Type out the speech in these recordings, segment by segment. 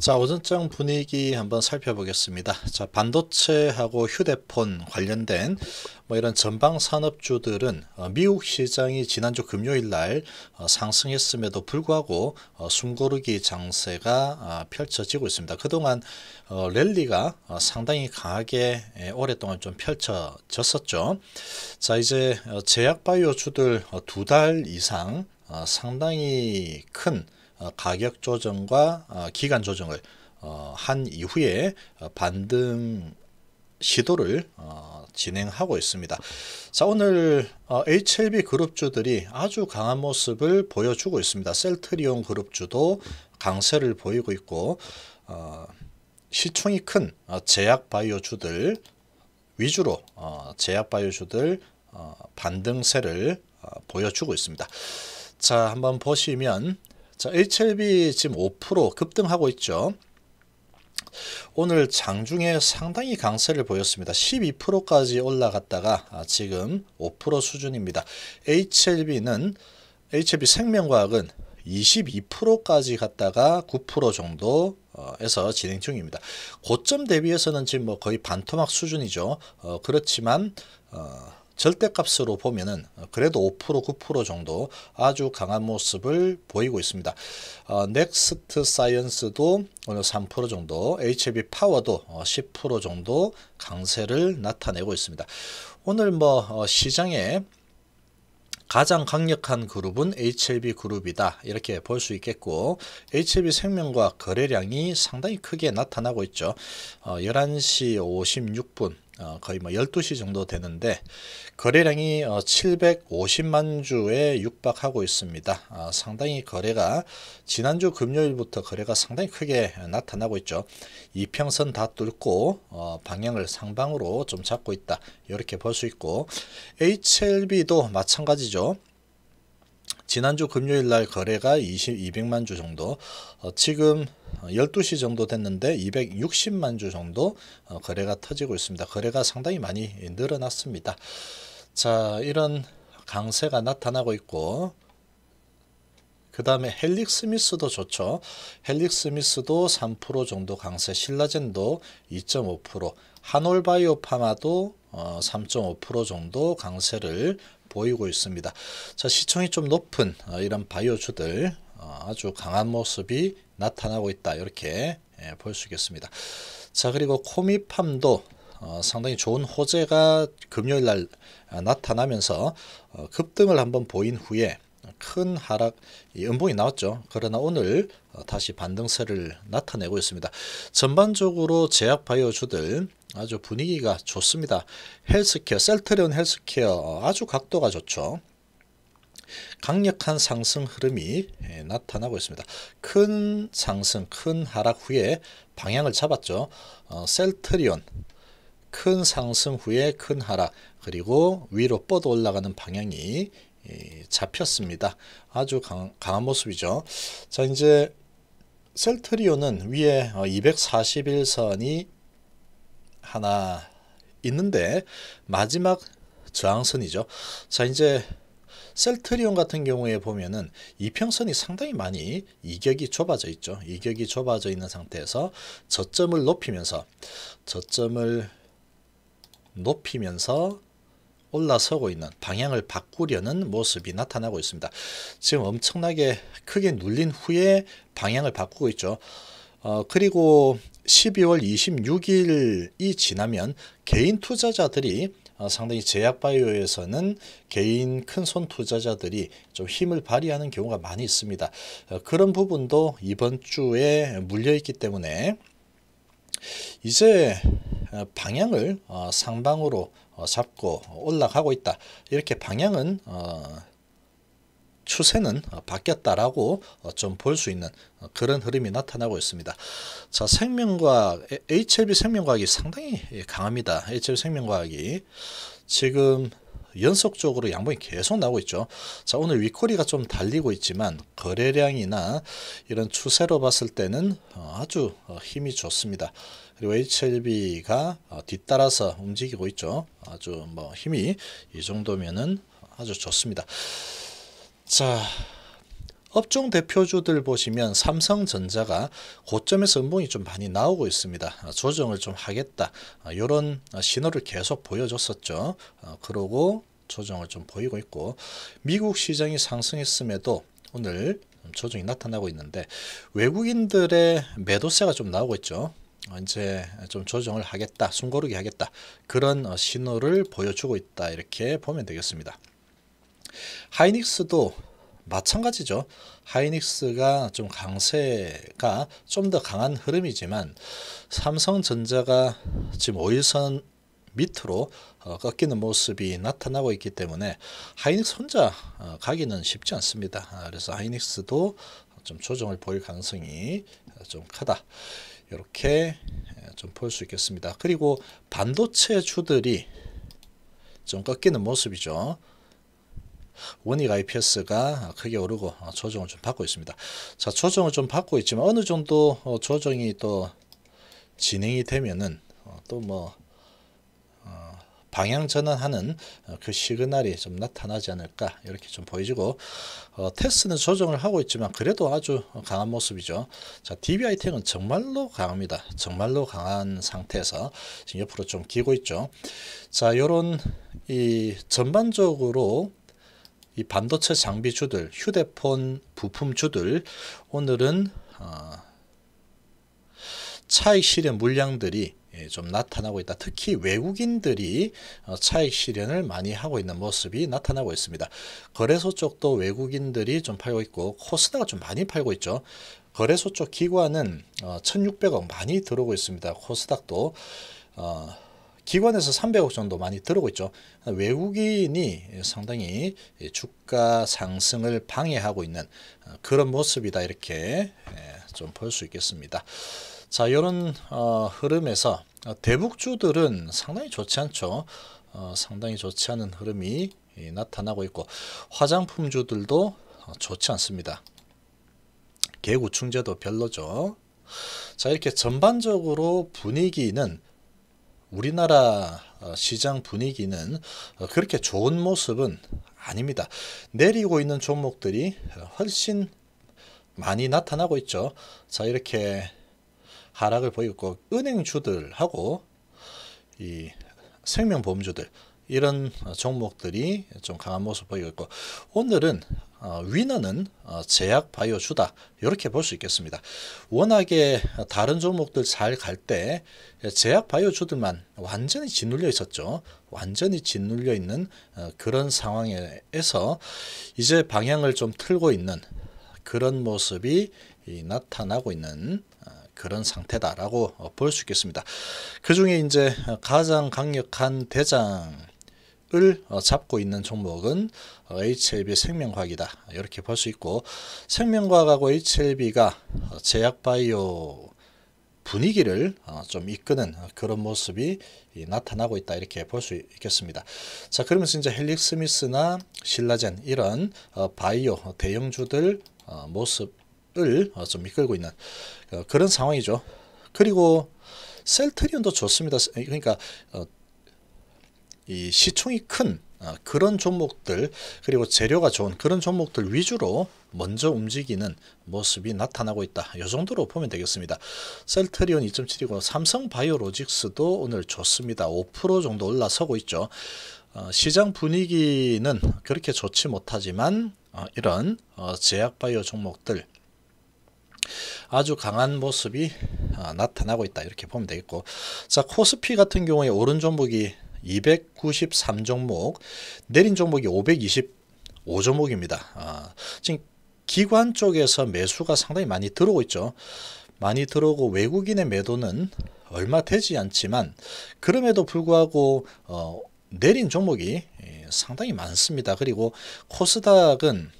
자, 오전장 분위기 한번 살펴보겠습니다. 자, 반도체하고 휴대폰 관련된 뭐 이런 전방 산업주들은 어, 미국 시장이 지난주 금요일 날 어, 상승했음에도 불구하고 어, 숨고르기 장세가 아, 펼쳐지고 있습니다. 그동안 랠리가 상당히 강하게 예, 오랫동안 좀 펼쳐졌었죠. 자, 이제 제약바이오주들 두 달 이상 상당히 큰 어, 가격 조정과 어, 기간 조정을 어, 한 이후에 반등 시도를 진행하고 있습니다. 자 오늘 HLB 그룹주들이 아주 강한 모습을 보여주고 있습니다. 셀트리온 그룹주도 강세를 보이고 있고 시총이 큰 제약 바이오주들 위주로 제약 바이오주들 반등세를 보여주고 있습니다. 자 한번 보시면 자, HLB 지금 5% 급등하고 있죠. 오늘 장중에 상당히 강세를 보였습니다. 12%까지 올라갔다가 아, 지금 5% 수준입니다. HLB는 HLB 생명과학은 22%까지 갔다가 9% 정도에서 어, 진행 중입니다. 고점 대비해서는 지금 뭐 거의 반토막 수준이죠. 어, 그렇지만 어, 절대값으로 보면은 그래도 5% 9% 정도 아주 강한 모습을 보이고 있습니다. 어, 넥스트 사이언스도 오늘 3% 정도, HB 파워도 10% 어, 정도 강세를 나타내고 있습니다. 오늘 뭐 어, 시장에 가장 강력한 그룹은 HLB 그룹이다 이렇게 볼 수 있겠고 HLB 생명과 거래량이 상당히 크게 나타나고 있죠 어, 11시 56분 어, 거의 뭐 12시 정도 되는데 거래량이 어, 750만 주에 육박하고 있습니다. 어, 상당히 거래가 지난주 금요일부터 거래가 상당히 크게 나타나고 있죠. 이평선 다 뚫고 어, 방향을 상방으로 좀 잡고 있다. 이렇게 볼 수 있고 HLB도 마찬가지죠. 지난주 금요일 날 거래가 20, 200만 주 정도 어, 지금 12시 정도 됐는데 260만 주 정도 어, 거래가 터지고 있습니다. 거래가 상당히 많이 늘어났습니다. 자 이런 강세가 나타나고 있고 그 다음에 헬릭 스미스도 좋죠. 헬릭 스미스도 3% 정도 강세, 신라젠도 2.5%, 한올바이오파마도 3.5% 어, 정도 강세를 보이고 있습니다. 자, 시청이좀 높은 어, 이런 바이오주들 어, 아주 강한 모습이 나타나고 있다. 이렇게 예, 볼수 있겠습니다. 자, 그리고 코미팜도 어, 상당히 좋은 호재가 금요일 날 아, 나타나면서 급등을 한번 보인 후에 큰 하락 음봉이 나왔죠. 그러나 오늘 다시 반등세를 나타내고 있습니다. 전반적으로 제약바이오주들 아주 분위기가 좋습니다. 헬스케어, 셀트리온 헬스케어 어, 아주 각도가 좋죠. 강력한 상승 흐름이 예, 나타나고 있습니다. 큰 상승, 큰 하락 후에 방향을 잡았죠. 어, 셀트리온 큰 상승 후에 큰 하락 그리고 위로 뻗어 올라가는 방향이 예, 잡혔습니다. 아주 강, 한 모습이죠. 자 이제 셀트리온은 위에 241선이 어, 하나 있는데 마지막 저항선이죠. 자 이제 셀트리온 같은 경우에 보면은 이평선이 상당히 많이 이격이 좁아져 있죠. 이격이 좁아져 있는 상태에서 저점을 높이면서 저점을 높이면서 올라서고 있는 방향을 바꾸려는 모습이 나타나고 있습니다. 지금 엄청나게 크게 눌린 후에 방향을 바꾸고 있죠. 어, 그리고 12월 26일이 지나면 개인 투자자들이 어, 상당히 제약바이오에서는 개인 큰손 투자자들이 좀 힘을 발휘하는 경우가 많이 있습니다. 어, 그런 부분도 이번 주에 물려있기 때문에 이제 어, 방향을 상방으로 잡고 올라가고 있다. 이렇게 방향은 추세는 어, 바뀌었다라고 어, 좀볼 수 있는 어, 그런 흐름이 나타나고 있습니다. 자, 생명과학, HLB 생명과학이 상당히 예, 강합니다. HLB 생명과학이 지금 연속적으로 양봉이 계속 나오고 있죠. 자, 오늘 위코리가 좀 달리고 있지만 거래량이나 이런 추세로 봤을 때는 아주 힘이 좋습니다. 그리고 HLB가 뒤따라서 움직이고 있죠. 아주 뭐 힘이 이 정도면은 아주 좋습니다. 자, 업종 대표주들 보시면 삼성전자가 고점에서 음봉이 좀 많이 나오고 있습니다. 아, 조정을 좀 하겠다. 이런 아, 아, 신호를 계속 보여줬었죠. 그러고 조정을 좀 보이고 있고 미국 시장이 상승했음에도 오늘 조정이 나타나고 있는데 외국인들의 매도세가 좀 나오고 있죠. 이제 좀 조정을 하겠다, 숨고르게 하겠다 그런 어, 신호를 보여주고 있다 이렇게 보면 되겠습니다. 하이닉스도 마찬가지죠. 하이닉스가 좀 강세가 좀 더 강한 흐름이지만 삼성전자가 지금 5일선 밑으로 어, 꺾이는 모습이 나타나고 있기 때문에 하이닉스 혼자 어, 가기는 쉽지 않습니다. 아, 그래서 하이닉스도 좀 조정을 보일 가능성이 어, 좀 크다. 이렇게 좀 볼 수 있겠습니다. 그리고 반도체 주들이 좀 꺾이는 모습이죠. 원익 IPS가 크게 오르고 어, 조정을 좀 받고 있습니다. 자, 조정을 좀 받고 있지만 어느 정도 어, 조정이 또 진행이 되면은 어, 또뭐 방향 전환하는 그 시그널이 좀 나타나지 않을까 이렇게 좀 보여지고 어, 테스는 조정을 하고 있지만 그래도 아주 강한 모습이죠. 자 DBI텍은 정말로 강합니다. 정말로 강한 상태에서 지금 옆으로 좀 기고 있죠. 자 이런 이 전반적으로 이 반도체 장비주들, 휴대폰 부품주들 오늘은 어, 차익 실현 물량들이 예, 좀 나타나고 있다. 특히 외국인들이 어, 차익 실현을 많이 하고 있는 모습이 나타나고 있습니다. 거래소 쪽도 외국인들이 좀 팔고 있고 코스닥 좀 많이 팔고 있죠. 거래소 쪽 기관은 1,600억 어, 많이 들어오고 있습니다. 코스닥도 어, 기관에서 300억 정도 많이 들어오고 있죠. 외국인이 상당히 주가 상승을 방해하고 있는 어, 그런 모습이다 이렇게 예, 좀볼 수 있겠습니다. 자 이런 어, 흐름에서 어, 대북주들은 상당히 좋지 않죠. 어, 상당히 좋지 않은 흐름이 예, 나타나고 있고 화장품주들도 어, 좋지 않습니다. 개구충제도 별로죠. 자 이렇게 전반적으로 분위기는 우리나라 어, 시장 분위기는 어, 그렇게 좋은 모습은 아닙니다. 내리고 있는 종목들이 어, 훨씬 많이 나타나고 있죠. 자 이렇게 하락을 보이고 은행주들하고 이 생명보험주들 이런 종목들이 좀 강한 모습 보이고 있고 오늘은 어, 위너는 어, 제약 바이오주다 이렇게 볼 수 있겠습니다. 워낙에 다른 종목들 잘 갈 때 제약 바이오주들만 완전히 짓눌려 있었죠. 완전히 짓눌려 있는 어, 그런 상황에서 이제 방향을 좀 틀고 있는 그런 모습이 이, 나타나고 있는 어, 그런 상태다라고 어, 볼수 있겠습니다. 그 중에 이제 가장 강력한 대장 을 어, 잡고 있는 종목은 어, HLB 생명과학이다. 이렇게 볼 수 있고 생명과학하고 HLB가 어, 제약바이오 분위기를 좀 이끄는 그런 모습이 나타나고 있다 이렇게 볼 수 있겠습니다. 자 그러면서 이제 헬릭스미스나 신라젠 이런 바이오 대형주들 모습을 좀 이끌고 있는 그런 상황이죠. 그리고 셀트리온도 좋습니다. 그러니까 이 시총이 큰 아, 그런 종목들 그리고 재료가 좋은 그런 종목들 위주로 먼저 움직이는 모습이 나타나고 있다. 이 정도로 보면 되겠습니다. 셀트리온 2.7이고 삼성바이오로직스도 오늘 좋습니다. 5% 정도 올라서고 있죠. 어, 시장 분위기는 그렇게 좋지 못하지만 어, 이런 어, 제약바이오 종목들 아주 강한 모습이 아, 나타나고 있다 이렇게 보면 되겠고 자 코스피 같은 경우에 오른 종목이 293종목, 내린 종목이 525종목입니다. 아, 지금 기관 쪽에서 매수가 상당히 많이 들어오고 있죠. 많이 들어오고 외국인의 매도는 얼마 되지 않지만 그럼에도 불구하고 어, 내린 종목이 예, 상당히 많습니다. 그리고 코스닥은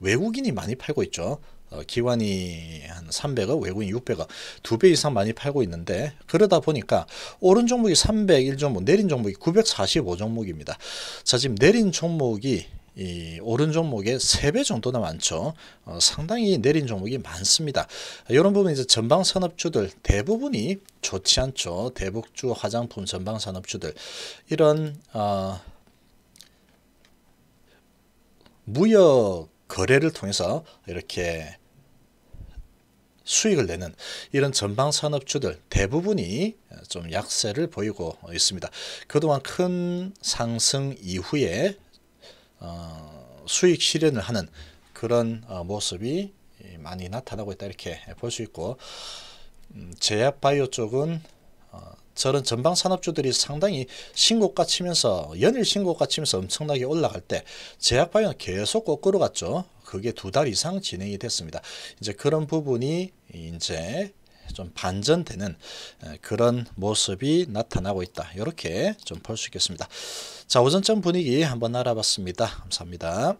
외국인이 많이 팔고 있죠. 어, 기관이 한 300억, 외국인 600억 두배 이상 많이 팔고 있는데 그러다 보니까 오른 종목이 301종목, 내린 종목이 945종목입니다. 자 지금 내린 종목이 이 오른 종목의 3배 정도나 많죠. 어, 상당히 내린 종목이 많습니다. 이런 부분 이제 전방 산업주들 대부분이 좋지 않죠. 대북주, 화장품, 전방 산업주들 이런 어, 무역 거래를 통해서 이렇게 수익을 내는 이런 전방 산업주들 대부분이 어, 좀 약세를 보이고 있습니다. 그동안 큰 상승 이후에 어, 수익 실현을 하는 그런 어, 모습이 많이 나타나고 있다 이렇게 볼 수 있고 음, 제약바이오 쪽은 어, 저런 전방 산업주들이 상당히 신고가 치면서 연일 신고가 치면서 엄청나게 올라갈 때 제약바이오는 계속 거꾸로 갔죠. 그게 두 달 이상 진행이 됐습니다. 이제 그런 부분이 이제 좀 반전되는 그런 모습이 나타나고 있다. 이렇게 좀 볼 수 있겠습니다. 자, 오전장 분위기 한번 알아봤습니다. 감사합니다.